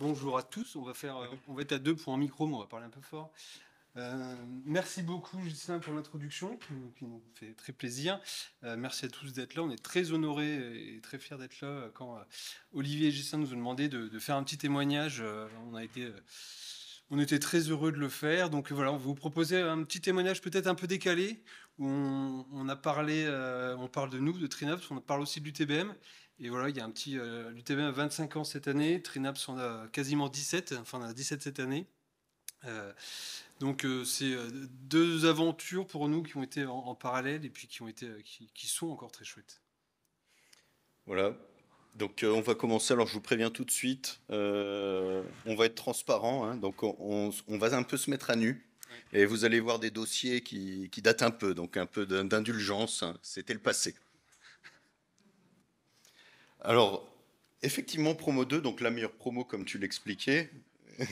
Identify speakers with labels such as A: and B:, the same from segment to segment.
A: Bonjour à tous. On va faire, euh, on va être à deux pour un micro, mais on va parler un peu fort. Euh, merci beaucoup, Justin, pour l'introduction, qui nous fait très plaisir. Euh, merci à tous d'être là. On est très honorés et très fiers d'être là. Quand Olivier et Justin nous ont demandé de, faire un petit témoignage, on a été on était très heureux de le faire. Donc voilà, on vous proposer un petit témoignage peut-être un peu décalé. Où on, a parlé, on parle de nous, de Trinops, on parle aussi de l'UTBM. Et voilà, il y a un petit. Euh, L'UTB a 25 ans cette année, Trinaps on a quasiment 17, enfin, on a 17 cette année. Euh, donc, euh, c'est deux aventures pour nous qui ont été en, parallèle et puis qui, ont été, qui, sont encore très chouettes.
B: Voilà. Donc, on va commencer. Alors, je vous préviens tout de suite, on va être transparent. Hein. donc, on, va un peu se mettre à nu. Et vous allez voir des dossiers qui, datent un peu, donc un peu d'indulgence. Hein. C'était le passé. Alors, effectivement, promo 2, donc la meilleure promo, comme tu l'expliquais.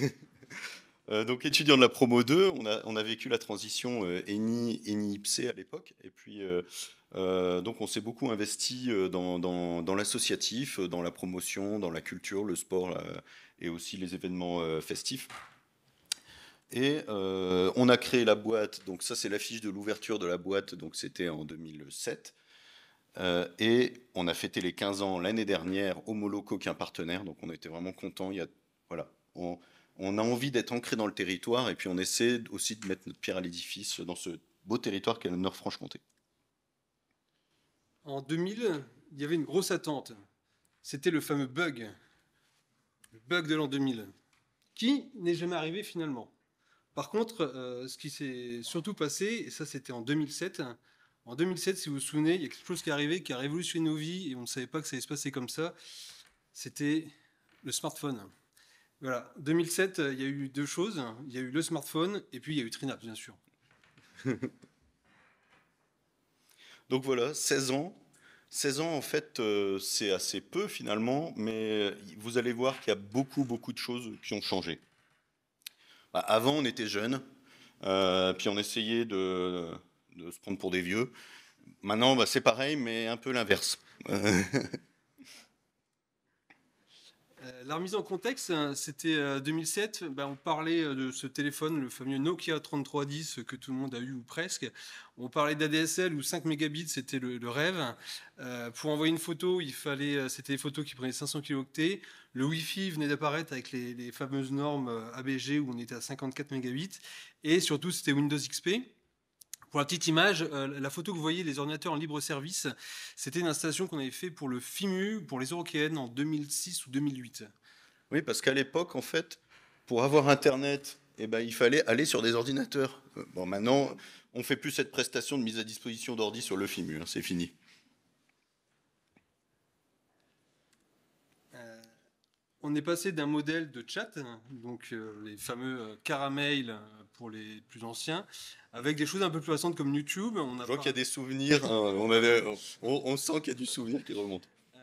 B: Euh, donc, étudiant de la promo 2, on a, vécu la transition euh, ENI, IPC à l'époque. Et puis, euh, donc, on s'est beaucoup investi dans, l'associatif, dans la promotion, dans la culture, le sport et aussi les événements festifs. Et on a créé la boîte, donc ça c'est l'affiche de l'ouverture de la boîte, donc c'était en 2007. Euh, et on a fêté les 15 ans l'année dernière au est un partenaire. Donc on était vraiment content. y a, voilà, on, a envie d'être ancré dans le territoire et puis on essaie aussi de mettre notre pierre à l'édifice dans ce beau territoire qu'est le Nord-Franche-Comté.
A: En 2000, il y avait une grosse attente. C'était le fameux bug, le bug de l'an 2000, qui n'est jamais arrivé finalement. Par contre, euh, ce qui s'est surtout passé, et ça c'était en 2007, en 2007, si vous vous souvenez, il y a quelque chose qui est arrivé, qui a révolutionné nos vies, et on ne savait pas que ça allait se passer comme ça. C'était le smartphone. Voilà, 2007, euh, il y a eu deux choses. Il y a eu le smartphone, et puis il y a eu Trinaps, bien sûr. Donc voilà, 16 ans.
B: 16 ans, en fait, euh, c'est assez peu finalement, mais euh, vous allez voir qu'il y a beaucoup, beaucoup de choses qui ont changé. Bah, avant, on était jeunes, puis on essayait de, de se prendre pour des vieux. Maintenant, bah, c'est pareil, mais un peu l'inverse.
A: Euh, la remise en contexte, hein, c'était 2007. Euh, bah, on parlait euh, de ce téléphone, le fameux Nokia 3310 que tout le monde a eu ou presque. On parlait d'ADSL où 5 mégabits, c'était le, rêve. pour envoyer une photo, il fallait, c'était des photos qui prenaient 500 kilooctets. Le Wi-Fi venait d'apparaître avec les, les, fameuses normes ABG où on était à 54 mégabits. Et surtout, c'était Windows XP. Pour la petite image, euh, la photo que vous voyez, les ordinateurs en libre service, c'était une installation qu'on avait fait pour le FIMU, pour les Eurokéennes en 2006 ou 2008.
B: Oui, parce qu'à l'époque, en fait, pour avoir Internet, eh ben, il fallait aller sur des ordinateurs. Euh, bon, maintenant, on ne fait plus cette prestation de mise à disposition d'ordi sur le FIMU, hein, c'est fini.
A: Euh, on est passé d'un modèle de chat, donc les fameux caramels pour les plus anciens, avec des choses un peu plus récentes comme YouTube. On a Je vois qu'il y a des souvenirs, hein.
B: on, avait, on, sent qu'il y a du souvenir qui remonte. Euh,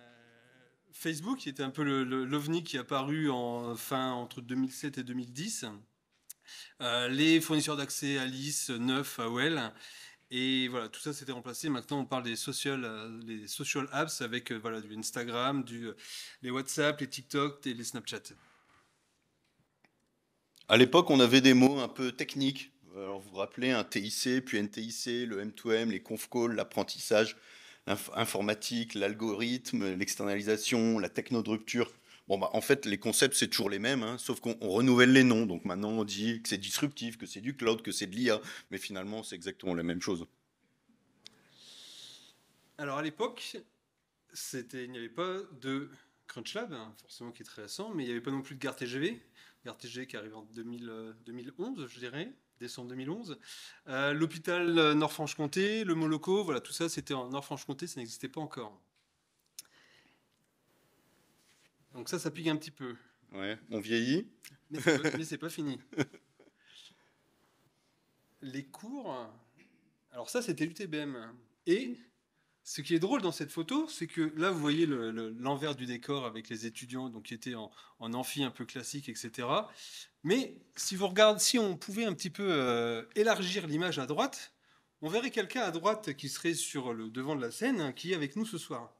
A: Facebook, qui était un peu l'ovni qui est apparu en fin entre 2007 et 2010. Euh, les fournisseurs d'accès Alice, Neuf, AOL. Et voilà, tout ça s'était remplacé. Maintenant, on parle des social, les euh, social apps avec voilà, du Instagram, du, les WhatsApp, les TikTok et les Snapchat.
B: À l'époque, on avait des mots un peu techniques. vous vous rappelez, un TIC, puis NTIC, le M2M, les confcalls, l'apprentissage, informatique, l'algorithme, l'externalisation, la techno de rupture. Bon, bah, en fait, les concepts, c'est toujours les mêmes, hein, sauf qu'on renouvelle les noms. Donc maintenant, on dit que c'est disruptif, que c'est du cloud, que c'est de l'IA, mais finalement, c'est exactement la même chose.
A: Alors à l'époque, il n'y avait pas de CrunchLab, Lab, hein, forcément qui est très récent, mais il n'y avait pas non plus de gare TGV. RTG qui arrive en 2011, euh, je dirais, décembre 2011. Euh, l'hôpital euh, Nord-Franche-Comté, le Moloco, voilà, tout ça, c'était en Nord-Franche-Comté, ça n'existait pas encore. Donc ça, ça pique un petit peu.
B: Ouais, on vieillit.
A: Mais c'est pas, pas fini. Les cours, alors ça, c'était l'UTBM. Et ce qui est drôle dans cette photo, c'est que là, vous voyez l'envers du décor avec les étudiants donc, qui étaient en, amphi un peu classique, etc. Mais si vous regardez, si on pouvait un petit peu euh, élargir l'image à droite, on verrait quelqu'un à droite qui serait sur le devant de la scène, hein, qui est avec nous ce soir.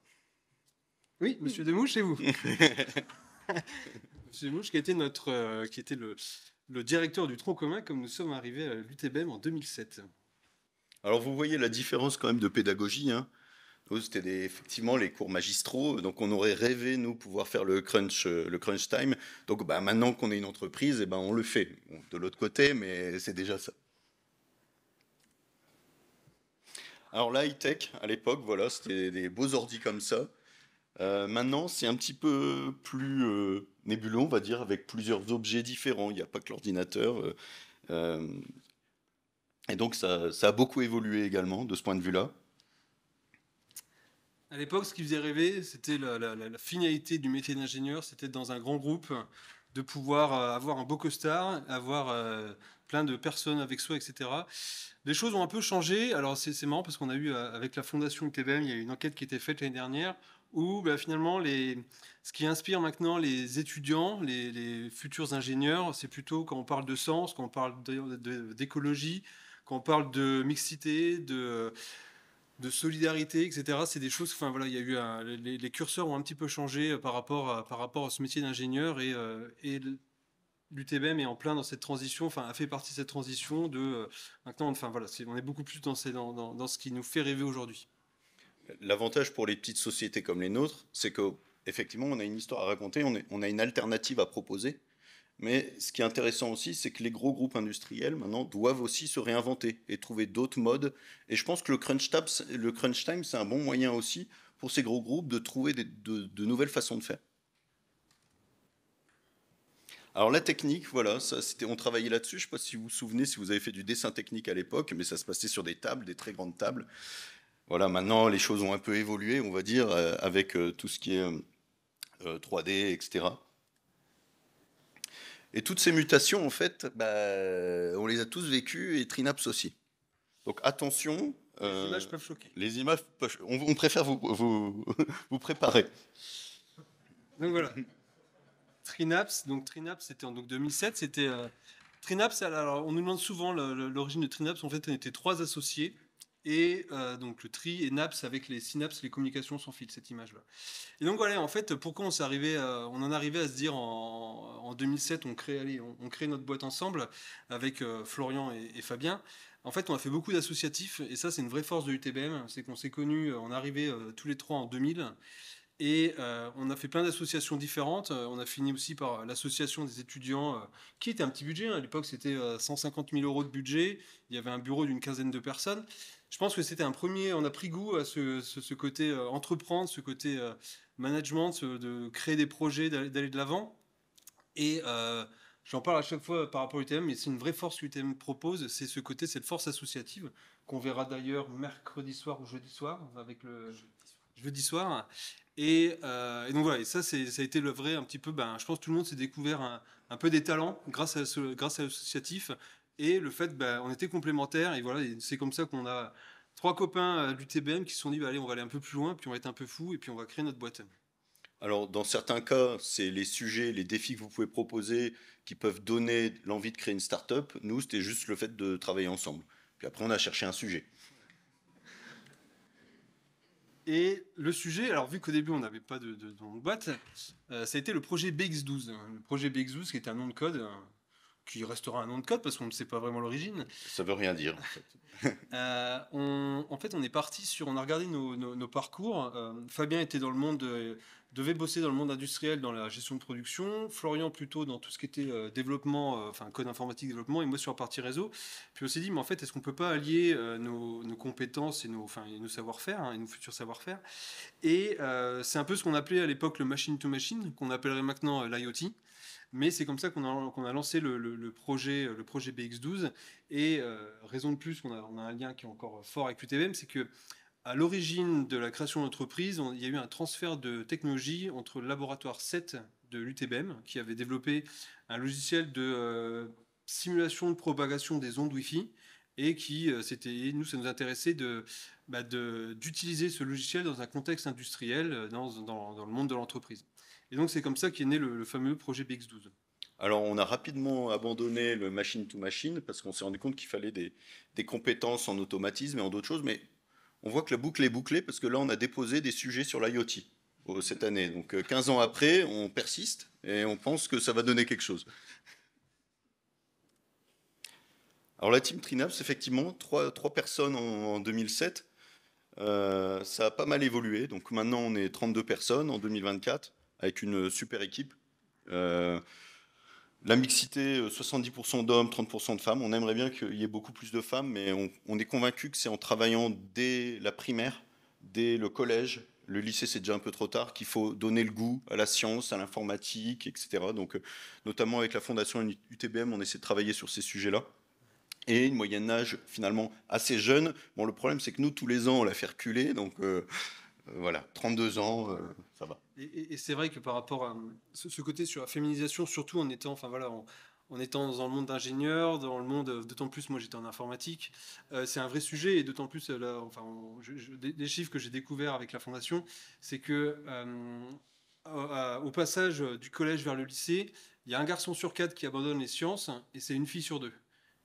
A: Oui, Monsieur Demouche, c'est vous. Monsieur Demouche, qui était, notre, euh, qui était le, le directeur du tronc commun, comme nous sommes arrivés à l'UTBM e en 2007.
B: Alors vous voyez la différence quand même de pédagogie. Hein c'était effectivement les cours magistraux. Donc, on aurait rêvé, nous, pouvoir faire le crunch, euh, le crunch time. Donc, bah, maintenant qu'on est une entreprise, eh ben, on le fait. de l'autre côté, mais c'est déjà ça. Alors, la high-tech, à l'époque, voilà, c'était des beaux ordi comme ça. Euh, maintenant, c'est un petit peu plus euh, nébuleux, on va dire, avec plusieurs objets différents. Il n'y a pas que l'ordinateur. Euh, et donc, ça, a beaucoup évolué également de ce point de vue-là.
A: À l'époque, ce qui faisait rêver, c'était la, finalité du métier d'ingénieur, c'était dans un grand groupe de pouvoir euh, avoir un beau costard, avoir euh, plein de personnes avec soi, etc. Les choses ont un peu changé. Alors c'est marrant parce qu'on a eu euh, avec la fondation de TBM, il y a eu une enquête qui était faite l'année dernière où bah, finalement les, ce qui inspire maintenant les étudiants, les, les futurs ingénieurs, c'est plutôt quand on parle de sens, quand on parle d'écologie, quand on parle de mixité, de de solidarité, etc. C'est des choses. Enfin voilà, il y a eu les, curseurs ont un petit peu changé euh, par rapport à, par rapport à ce métier d'ingénieur euh, et, l'UTBM est en plein dans cette transition. Enfin, a fait partie de cette transition de euh, maintenant. Enfin voilà, on est beaucoup plus dans, dans, ce qui nous fait rêver aujourd'hui.
B: L'avantage pour les petites sociétés comme les nôtres, c'est que effectivement, on a une histoire à raconter, on a une alternative à proposer mais ce qui est intéressant aussi, c'est que les gros groupes industriels maintenant doivent aussi se réinventer et trouver d'autres modes. Et je pense que le crunch, le crunch time, c'est un bon moyen aussi pour ces gros groupes de trouver de, nouvelles façons de faire. Alors la technique, voilà, ça, on travaillait là-dessus. Je ne sais pas si vous vous souvenez, si vous avez fait du dessin technique à l'époque, mais ça se passait sur des tables, des très grandes tables. Voilà, maintenant les choses ont un peu évolué, on va dire, euh, avec euh, tout ce qui est 3D, euh, etc. Et toutes ces mutations, en fait, bah, on les a tous vécues et Trinaps aussi. Donc attention. les euh, images peuvent choquer. on, préfère vous, préparer.
A: Donc voilà. Trinaps, donc Trinaps, c'était en donc 2007, c'était euh, Trinaps. Alors, on nous demande souvent l'origine de Trinaps. En fait, on était trois associés et euh, donc le tri et NAPS avec les synapses, les communications sans fil, cette image-là. Et donc voilà, en fait, pourquoi on, arrivé euh, on en arrivait à se dire en, 2007, on crée, on, crée notre boîte ensemble avec euh, Florian et, Fabien. En fait, on a fait beaucoup d'associatifs et ça, c'est une vraie force de l'UTBM, c'est qu'on s'est connus, on est tous les trois en 2000. Et euh, on a fait plein d'associations différentes. Euh, on a fini aussi par euh, l'association des étudiants, qui était un petit budget. Hein. À l'époque, c'était 150 000 euros de budget. Il y avait un bureau d'une quinzaine de personnes. Je pense que c'était un premier. On a pris goût à ce, côté entreprendre, ce côté management, de créer des projets, d'aller de l'avant. Et j'en parle à chaque fois par rapport à l'UTM, mais c'est une vraie force que l'UTM propose. C'est ce côté, cette force associative qu'on verra d'ailleurs mercredi soir ou jeudi soir avec le jeudi soir. Euh, et, donc voilà, et ça, ça a été le vrai un petit peu. Ben, je pense que tout le monde s'est découvert un, peu des talents grâce à, grâce à l'associatif et le fait ben, on était complémentaires. Et voilà, c'est comme ça qu'on a trois copains du TBM qui se sont dit ben, allez, on va aller un peu plus loin, puis on va être un peu fou, et puis on va créer notre boîte.
B: Alors, dans certains cas, c'est les sujets, les défis que vous pouvez proposer qui peuvent donner l'envie de créer une start-up. Nous, c'était juste le fait de travailler ensemble. Puis après, on a cherché un sujet.
A: Et le sujet, alors vu qu'au début on n'avait pas de, boîte, euh, ça a été le projet BX12. Hein, le projet BX12 qui est un nom de code, euh, qui restera un nom de code parce qu'on ne sait pas vraiment l'origine. Ça veut rien dire. En fait, euh, on, est parti sur, on a regardé nos, parcours. Euh, Fabien était dans le monde, devait bosser dans le monde industriel, dans la gestion de production. Florian plutôt dans tout ce qui était euh, développement, enfin code informatique développement, et moi sur la partie réseau. Puis on s'est dit, mais en fait, est-ce qu'on peut pas allier nos, compétences et nos, enfin, nos savoir-faire hein, et nos futurs savoir-faire Et c'est un peu ce qu'on appelait à l'époque le machine to machine, qu'on appellerait maintenant l'IoT. Mais c'est comme ça qu'on a, lancé le, projet, le BX12. Et euh, raison de plus, on a, un lien qui est encore fort avec l'UTBM, c'est que à l'origine de la création de l'entreprise, il y a eu un transfert de technologie entre le laboratoire 7 de l'UTBM, qui avait développé un logiciel de euh, simulation de propagation des ondes Wi-Fi, et qui, c'était euh, nous, ça nous intéressait bah, d'utiliser ce logiciel dans un contexte industriel, dans le monde de l'entreprise. Et donc c'est comme ça qu'est né le, fameux projet BX12.
B: Alors, on a rapidement abandonné le machine-to-machine parce qu'on s'est rendu compte qu'il fallait des, compétences en automatisme et en d'autres choses. Mais on voit que la boucle est bouclée parce que là, on a déposé des sujets sur l'IoT cette année. Donc, 15 euh, ans après, on persiste et on pense que ça va donner quelque chose. Alors, la team Trinaps, effectivement, trois, personnes en, 2007. Euh, ça a pas mal évolué. Donc, maintenant, on est 32 personnes en 2024 avec une super équipe. Euh, la mixité, 70% euh, d'hommes, 30% de femmes. On aimerait bien qu'il y ait beaucoup plus de femmes, mais on, est convaincu que c'est en travaillant dès la primaire, dès le collège, le lycée c'est déjà un peu trop tard, qu'il faut donner le goût à la science, à l'informatique, etc. Donc, euh, notamment avec la fondation UTBM, on essaie de travailler sur ces sujets-là. Et une moyenne d'âge finalement assez jeune. Bon, le problème c'est que nous tous les ans on la fait reculer, donc voilà, 32 ans, euh, ça va.
A: Et, c'est vrai que par rapport à ce, côté sur la féminisation, surtout en étant, enfin voilà, en, étant dans le monde d'ingénieur, dans le monde, d'autant plus, moi j'étais en informatique, euh, c'est un vrai sujet, et d'autant plus, enfin, des, chiffres que j'ai découverts avec la fondation, c'est que euh, passage du collège vers le lycée, il y a un garçon sur quatre qui abandonne les sciences, et c'est une fille sur deux.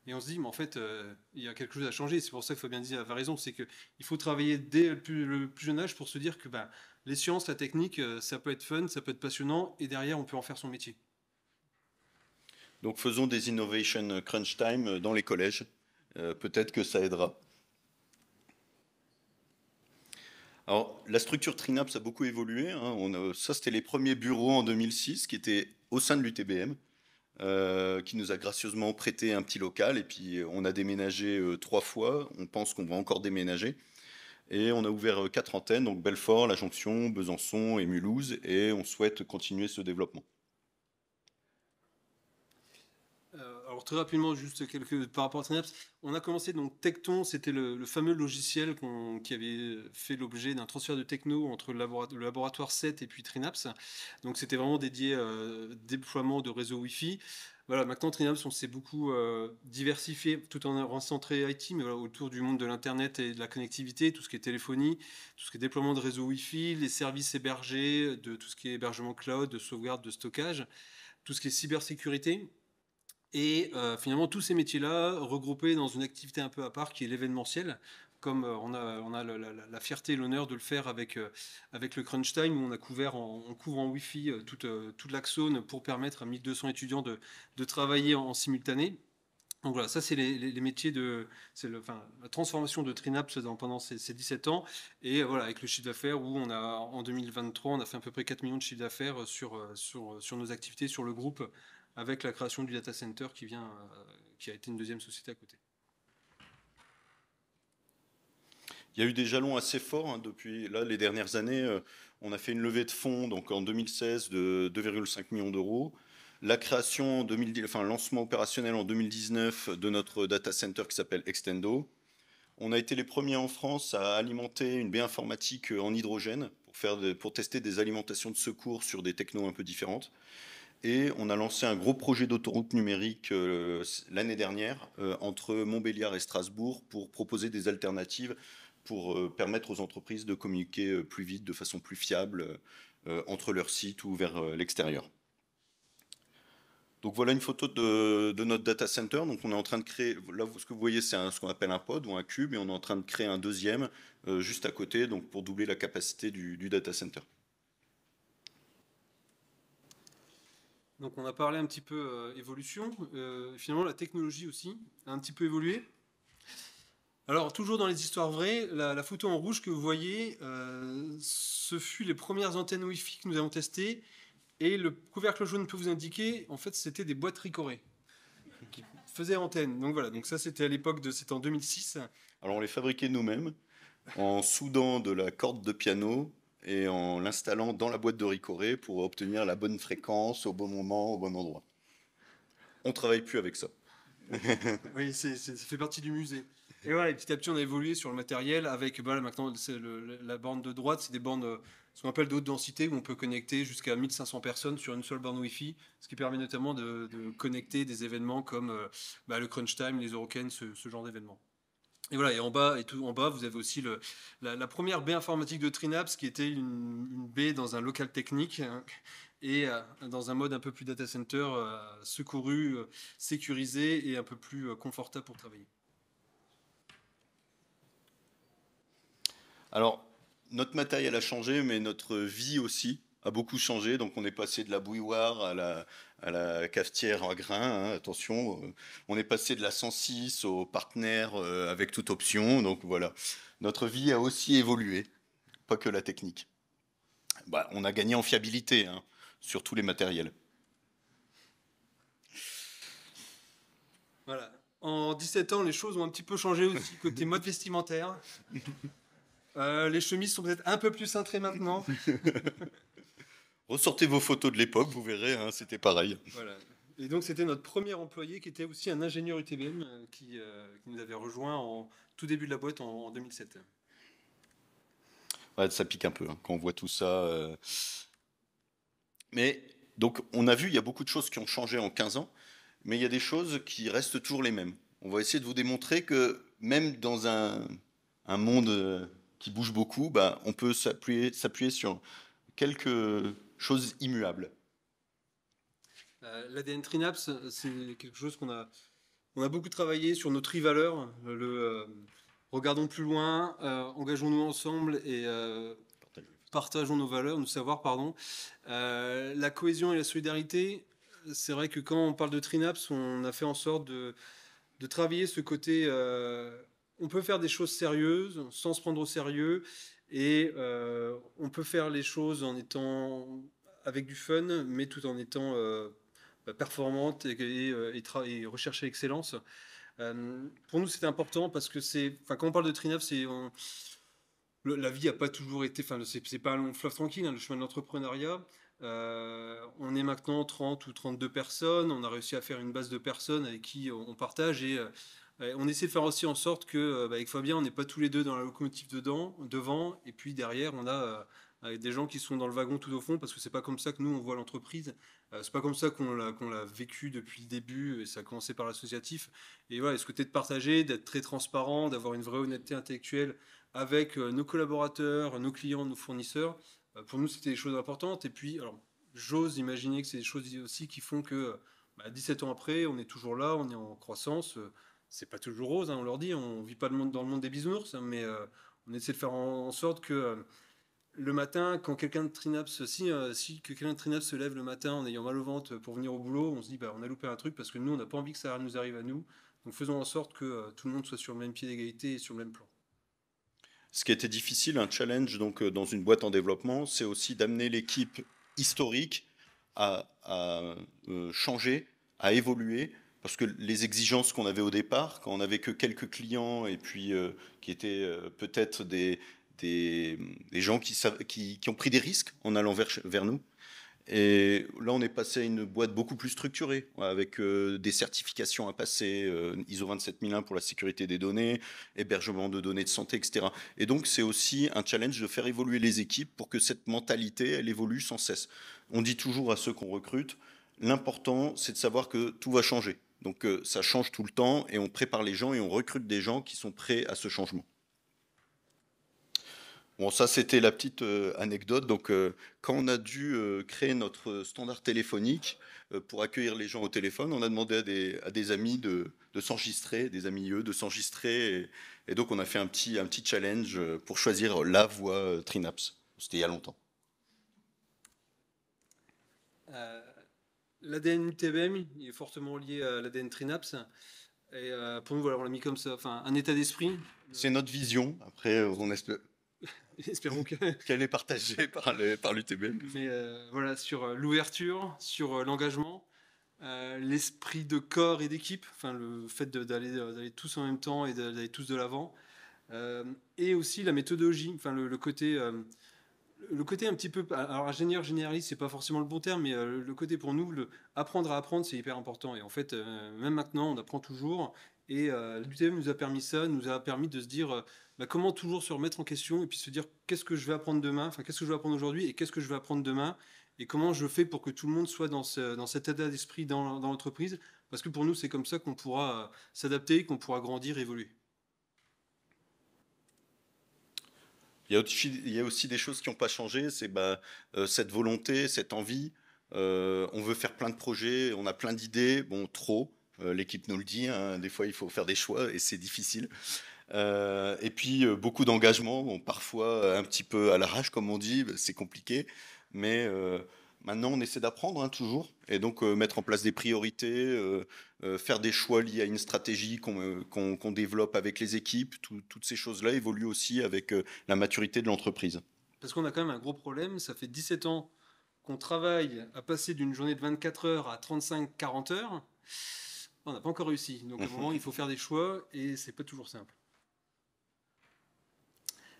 A: Et on se dit, mais en fait, euh, il y a quelque chose à changer. C'est pour ça qu'il faut bien dire avait raison, c'est qu'il faut travailler dès le plus, jeune âge pour se dire que bah, les sciences, la technique, euh, ça peut être fun, ça peut être passionnant, et derrière, on peut en faire son métier.
B: Donc faisons des innovation crunch time dans les collèges. Euh, peut-être que ça aidera. Alors, la structure Trinaps a beaucoup évolué. Hein. On ça, c'était les premiers bureaux en 2006 qui étaient au sein de l'UTBM. Euh, qui nous a gracieusement prêté un petit local. Et puis, euh, on a déménagé euh, trois fois. On pense qu'on va encore déménager. Et on a ouvert quatre antennes, donc Belfort, La Jonction, Besançon et Mulhouse. Et on souhaite continuer ce développement.
A: très rapidement, juste quelques par rapport à Trinaps, On a commencé donc Tecton, c'était le, fameux logiciel qui avait fait l'objet d'un transfert de techno entre le laboratoire, 7 et puis Trinaps. Donc c'était vraiment dédié au euh, déploiement de réseau Wi-Fi. Voilà, maintenant Trinaps, on s'est beaucoup euh, diversifié tout en centré IT, mais autour du monde de l'internet et de la connectivité, tout ce qui est téléphonie, tout ce qui est déploiement de réseau Wi-Fi, les services hébergés, de tout ce qui est hébergement cloud, de sauvegarde, de stockage, tout ce qui est cybersécurité. Et euh, finalement, tous ces métiers-là, regroupés dans une activité un peu à part qui est l'événementiel, comme euh, on a, la, fierté et l'honneur de le faire avec, euh, avec le Crunch Time, où on a couvert on couvre en Wi-Fi toute, l'Axone pour permettre à 1200 étudiants de, de travailler en, simultané. Donc voilà, ça c'est les, métiers de, c'est la transformation de Trinaps pendant ces, 17 ans, et voilà avec le chiffre d'affaires où on a en 2023 on a fait à peu près 4 millions de chiffre d'affaires sur, sur, sur nos activités, sur le groupe avec la création du data center qui, vient, euh, qui a été une deuxième société à côté.
B: Il y a eu des jalons assez forts hein, depuis là, les dernières années. Euh, on a fait une levée de fonds donc, en 2016 de 2,5 millions d'euros. La création, en 2019, enfin, lancement opérationnel en 2019 de notre data center qui s'appelle Extendo. On a été les premiers en France à alimenter une baie informatique en hydrogène pour, faire pour tester des alimentations de secours sur des technos un peu différentes et on a lancé un gros projet d'autoroute numérique euh, l'année dernière euh, entre Montbéliard et Strasbourg pour proposer des alternatives pour euh, permettre aux entreprises de communiquer plus vite, de façon plus fiable entre leurs sites ou vers l'extérieur. Donc voilà une photo de, notre data center. Donc on est en train de créer, là ce que vous voyez c'est ce qu'on appelle un pod ou un cube et on est en train de créer un deuxième juste à côté donc pour doubler la capacité du, du data center.
A: Donc on a parlé un petit peu euh, évolution. Euh, finalement, la technologie aussi a un petit peu évolué. Alors toujours dans les histoires vraies, la, photo en rouge que vous voyez, euh, ce fut les premières antennes Wi-Fi que nous avons testées. Et le couvercle jaune peut vous indiquer, en fait, c'était des boîtes tricorées qui faisaient antenne. Donc voilà, ça c'était à l'époque de, c'était en 2006.
B: Alors on les fabriquait nous-mêmes en soudant de la corde de piano et en l'installant dans la boîte de Ricoré pour obtenir la bonne fréquence au bon moment, au bon endroit. On travaille plus avec ça.
A: oui, c ça fait partie du musée. Et voilà, petit à petit, on a évolué sur le matériel avec, bah, maintenant, la bande de droite, c'est des bandes ce qu'on appelle de haute densité, où on peut connecter jusqu'à 1500 personnes sur une seule borne Wi-Fi, ce qui permet notamment de, connecter des événements comme euh, bah, le crunch time, les Eurocans, ce, ce genre d'événements. Et voilà, et en bas, et tout en bas, vous avez aussi la, première baie informatique de Trinaps, qui était une, baie dans un local technique hein, et euh, dans un mode un peu plus data center, euh, secouru, euh, sécurisé et un peu plus confortable pour travailler.
B: Alors, notre matériel a changé, mais notre vie aussi a beaucoup changé. Donc on est passé de la bouilloire à la, cafetière à grains. Hein, attention, euh, on est passé de la 106 au partenaire euh, avec toute option. Donc voilà, notre vie a aussi évolué, pas que la technique. Bah, on a gagné en fiabilité hein, sur tous les matériels.
A: Voilà. En 17 ans, les choses ont un petit peu changé aussi côté mode vestimentaire. Euh, les chemises sont peut-être un peu plus cintrées maintenant.
B: Ressortez vos photos de l'époque, vous verrez, hein, c'était pareil.
A: Voilà. Et donc c'était notre premier employé qui était aussi un ingénieur UTBM euh, euh, qui, nous avait rejoint en tout début de la boîte en, 2007.
B: ça pique un peu hein, quand on voit tout ça. Euh. Mais donc on a vu, il y a beaucoup de choses qui ont changé en 15 ans, mais il y a des choses qui restent toujours les mêmes. On va essayer de vous démontrer que même dans un, monde qui bouge beaucoup, bah, on peut s'appuyer sur quelques chose immuable.
A: L'ADN Trinaps, c'est quelque chose qu'on a, on a beaucoup travaillé sur nos tri-valeurs, le euh, regardons plus loin, euh, engageons-nous ensemble et euh, partageons nos valeurs, nos savoirs, pardon. la cohésion et la solidarité, c'est vrai que quand on parle de Trinaps, on a fait en sorte de, de travailler ce côté, on peut faire des choses sérieuses sans se prendre au sérieux et on peut faire les choses en étant avec du fun, mais tout en étant euh, bah, performante et, et, euh, et, rechercher l'excellence. Euh, pour nous, c'est important parce que c'est, quand on parle de Trinav, c'est la vie n'a pas toujours été, enfin, c'est pas un long fleuve tranquille, hein, le chemin de l'entrepreneuriat. on est maintenant 30 ou 32 personnes, on a réussi à faire une base de personnes avec qui on partage et on essaie de faire aussi en sorte que, bah, avec Fabien, on n'est pas tous les deux dans la locomotive dedans, devant, et puis derrière, on a avec des gens qui sont dans le wagon tout au fond, parce que c'est pas comme ça que nous on voit l'entreprise, euh, c'est pas comme ça qu'on l'a, qu'on l'a vécu depuis le début, et ça a commencé par l'associatif. Et voilà, ce côté de partager, d'être très transparent, d'avoir une vraie honnêteté intellectuelle avec euh, nos collaborateurs, nos clients, nos fournisseurs, euh, pour nous c'était des choses importantes. Et puis, alors, j'ose imaginer que c'est des choses aussi qui font que 17 bah, ans après, on est toujours là, on est en croissance. C'est pas toujours rose, hein, on leur dit, on vit pas dans le monde des bisounours, hein, mais on essaie de faire en sorte que le matin, quand quelqu'un de Trinaps, si, euh, si quelqu'un de Trinaps se lève le matin en ayant mal au ventre pour venir au boulot, on se dit bah, on a loupé un truc parce que nous, on n'a pas envie que ça nous arrive à nous. Donc faisons en sorte que euh, tout le monde soit sur le même pied d'égalité et sur le même plan.
B: Ce qui était difficile, un challenge donc euh, dans une boîte en développement, c'est aussi d'amener l'équipe historique à, changer, à évoluer, parce que les exigences qu'on avait au départ, quand on n'avait que quelques clients et puis qui étaient peut-être des, des, gens qui, ont pris des risques en allant vers, nous. Et là, on est passé à une boîte beaucoup plus structurée, avec euh, des certifications à passer, euh, ISO 27001 pour la sécurité des données, hébergement de données de santé, etc. Et donc, c'est aussi un challenge de faire évoluer les équipes pour que cette mentalité, elle évolue sans cesse. On dit toujours à ceux qu'on recrute, l'important, c'est de savoir que tout va changer. Donc, euh, ça change tout le temps, et on prépare les gens et on recrute des gens qui sont prêts à ce changement. Bon, ça, c'était la petite euh, anecdote. Donc, euh, quand on a dû euh, créer notre standard téléphonique pour accueillir les gens au téléphone, on a demandé à des, amis de, s'enregistrer, des amis eux, de s'enregistrer. Et, donc, on a fait un petit, un petit challenge pour choisir la voix Trinaps. C'était il y a longtemps.
A: L'ADN UTBM est fortement lié à l'ADN Trinaps. Et pour nous, voilà, on l'a mis comme ça. Enfin, un
B: état d'esprit. C'est notre vision. Après, on espère. Espérons Qu'elle est partagée par, par l'UTBM.
A: Mais euh, voilà, sur euh, l'ouverture, sur euh, l'engagement, l'esprit de corps et d'équipe, enfin, le fait d'aller, d'aller tous en même temps et d'aller tous de l'avant. et aussi la méthodologie, enfin, le, côté. le côté un petit peu, alors ingénieur généraliste, c'est pas forcément le bon terme, mais le côté pour nous, le apprendre à apprendre, c'est hyper important. Et en fait, même maintenant, on apprend toujours. Et l'UTBM nous a permis ça, nous a permis de se dire, bah, comment toujours se remettre en question et puis se dire qu'est-ce que je vais apprendre demain, enfin qu'est-ce que je vais apprendre aujourd'hui et qu'est-ce que je vais apprendre demain et comment je fais pour que tout le monde soit dans, ce, cet état d'esprit dans, l'entreprise parce que pour nous c'est comme ça qu'on pourra euh, s'adapter, qu'on pourra grandir, évoluer.
B: Il y, a aussi, des choses qui n'ont pas changé, c'est bah, euh, cette volonté, cette envie. Euh, on veut faire plein de projets, on a plein d'idées, bon, trop. L'équipe nous le dit, hein. des fois il faut faire des choix et c'est difficile. Euh, et puis euh, beaucoup d'engagement, parfois euh, un petit peu à l'arrache, comme on dit, bah, c'est compliqué. Mais maintenant, on essaie d'apprendre hein, toujours. Et donc, mettre en place des priorités, faire des choix liés à une stratégie qu'on développe avec les équipes, toutes ces choses-là évoluent aussi avec la maturité de l'entreprise.
A: Parce qu'on a quand même un gros problème, ça fait 17 ans qu'on travaille à passer d'une journée de 24 heures à 35-40 heures. On n'a pas encore réussi. Donc, à un moment, il faut faire des choix et c'est pas toujours simple.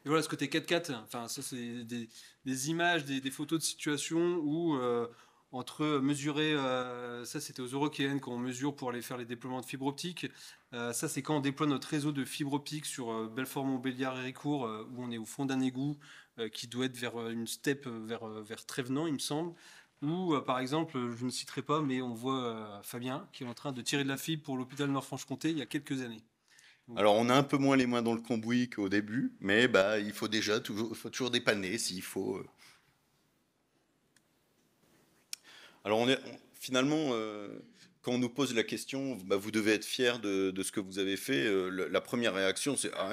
A: Et voilà, ce côté 4x4, enfin, ça, c'est des, images, des, photos de situations où, euh, entre mesurer, euh, ça, c'était aux Eurokéennes, quand on mesure pour aller faire les déploiements de fibre optique. Euh, ça, c'est quand on déploie notre réseau de fibre optiques sur Belfort, Montbéliard et où on est au fond d'un égout qui doit être vers une steppe, vers, Trévenant, il me semble. Ou, par exemple, je ne citerai pas, mais on voit Fabien qui est en train de tirer de la fibre pour l'hôpital Nord-Franche-Comté il y a quelques années.
B: Alors on a un peu moins les mains dans le cambouis qu'au début, mais bah, il faut déjà toujours, toujours dépanner s'il faut. Euh. Alors on est, finalement, euh, quand on nous pose la question, bah, vous devez être fier de, ce que vous avez fait, euh, la, première réaction c'est ah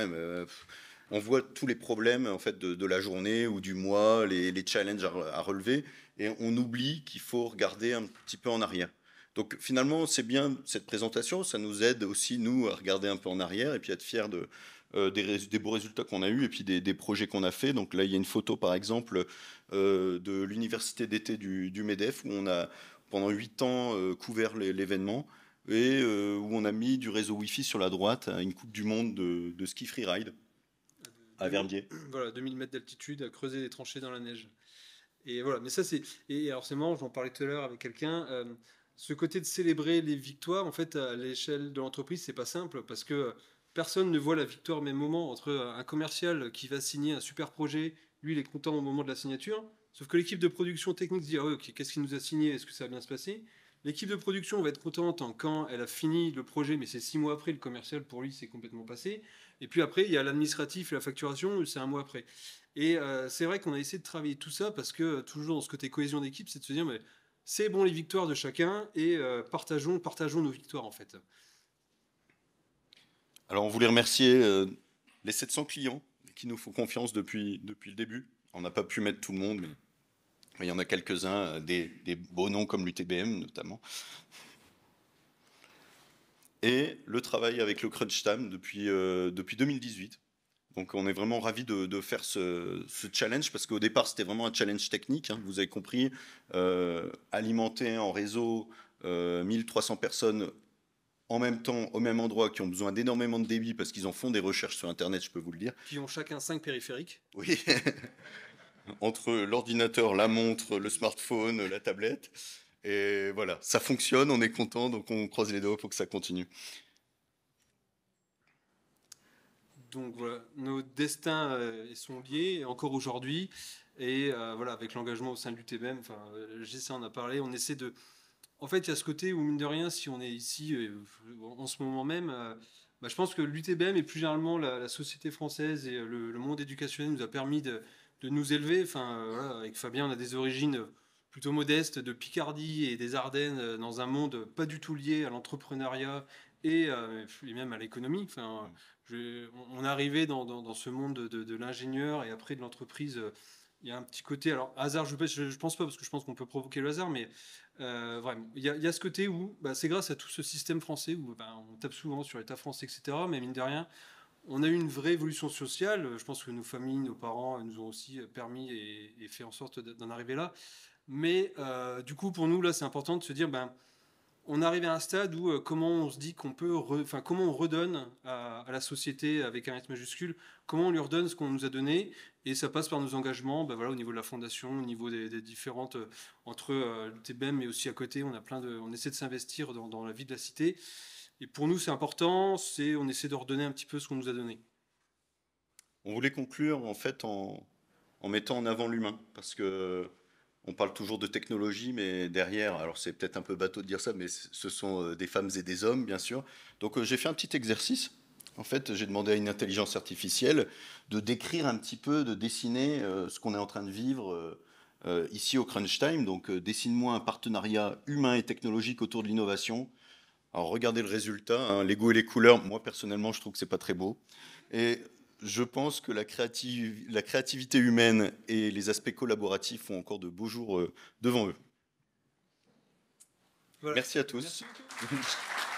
B: on voit tous les problèmes en fait de, la journée ou du mois, les, challenges à relever, et on oublie qu'il faut regarder un petit peu en arrière. Donc finalement, c'est bien cette présentation, ça nous aide aussi, nous, à regarder un peu en arrière et puis à être fiers de, euh, des, des, beaux résultats qu'on a eus et puis des, projets qu'on a faits. Donc là, il y a une photo, par exemple, euh, de l'université d'été du, MEDEF où on a, pendant huit ans, euh, couvert l'événement et où on a mis du réseau Wi-Fi sur la droite à une Coupe du Monde de, ski freeride à Verbier.
A: Voilà, 2000 mètres d'altitude à creuser des tranchées dans la neige. Et voilà, mais ça c'est. Et forcément, j'en parlais tout à l'heure avec quelqu'un ce côté de célébrer les victoires, en fait, à l'échelle de l'entreprise, c'est pas simple parce que personne ne voit la victoire au même moment entre un commercial qui va signer un super projet, lui, il est content au moment de la signature, sauf que l'équipe de production technique se dit ah ok, qu'est-ce qu'il nous a signé, est-ce que ça va bien se passer L'équipe de production va être contente en quand elle a fini le projet, mais c'est six mois après, le commercial pour lui c'est complètement passé. Et puis après, il y a l'administratif et la facturation, c'est un mois après. Et euh, c'est vrai qu'on a essayé de travailler tout ça parce que toujours dans ce côté cohésion d'équipe, c'est de se dire mais c'est bon les victoires de chacun et euh, partageons, partageons nos victoires en fait.
B: Alors on voulait remercier euh, les 700 clients qui nous font confiance depuis, depuis le début. On n'a pas pu mettre tout le monde, mais il y en a quelques-uns, euh, des, beaux noms comme l'UTBM notamment. Et le travail avec le Crunch Time depuis, depuis 2018. Donc on est vraiment ravis de, faire ce, challenge parce qu'au départ c'était vraiment un challenge technique. Hein. vous avez compris, euh, alimenter en réseau 1300 euh, personnes en même temps au même endroit qui ont besoin d'énormément de débit parce qu'ils en font des recherches sur Internet, je peux vous le dire.
A: Qui ont chacun cinq périphériques. Oui.
B: Entre l'ordinateur, la montre, le smartphone, la tablette. Et voilà, ça fonctionne, on est content, donc on croise les doigts pour que ça continue
A: donc voilà, nos destins euh, sont liés encore aujourd'hui. Et euh, voilà, avec l'engagement au sein de l'UTBM, e enfin, euh, j'essaie en a parlé, on essaie de. En fait, il y a ce côté où, mine de rien, si on est ici en ce moment même, bah, je pense que l'UTBM e et plus généralement la, société française et le, monde éducationnel nous a permis de, nous élever. Enfin, avec Fabien, on a des origines plutôt modeste de Picardie et des Ardennes euh, dans un monde pas du tout lié à l'entrepreneuriat et, euh, même à l'économie. Enfin, mm. on arrivait dans, dans, ce monde de, l'ingénieur et après de l'entreprise. Euh, il y a un petit côté, alors hasard, je ne pense pas parce que je pense qu'on peut provoquer le hasard, mais vraiment, il y, a, ce côté où bah, c'est grâce à tout ce système français où bah, on tape souvent sur l'État français, etc. Mais mine de rien, on a eu une vraie évolution sociale. Je pense que nos familles, nos parents nous ont aussi permis et, et fait en sorte d'en arriver là. Mais euh, du coup, pour nous, là, c'est important de se dire, ben, on arrive à un stade où euh, comment on se dit qu'on peut, enfin, comment on redonne à, la société avec un S majuscule, comment on lui redonne ce qu'on nous a donné, et ça passe par nos engagements, ben, voilà, au niveau de la fondation, au niveau des, différentes, euh, entre le TBM mais aussi à côté, on a plein de, on essaie de s'investir dans, la vie de la cité. Et pour nous, c'est important, c'est on essaie de redonner un petit peu ce qu'on nous a donné.
B: On voulait conclure en fait en, en mettant en avant l'humain, parce que on parle toujours de technologie, mais derrière, alors c'est peut-être un peu bateau de dire ça, mais ce sont euh, des femmes et des hommes, bien sûr. Donc euh, j'ai fait un petit exercice. En fait, j'ai demandé à une intelligence artificielle de décrire un petit peu, de dessiner euh, ce qu'on est en train de vivre ici au Crunch Time. Donc dessine-moi un partenariat humain et technologique autour de l'innovation. Alors regardez le résultat, hein, l'ego et les couleurs. Moi personnellement, je trouve que ce n'est pas très beau. Et je pense que la, créativité humaine et les aspects collaboratifs ont encore de beaux jours euh, devant eux. Merci à tous.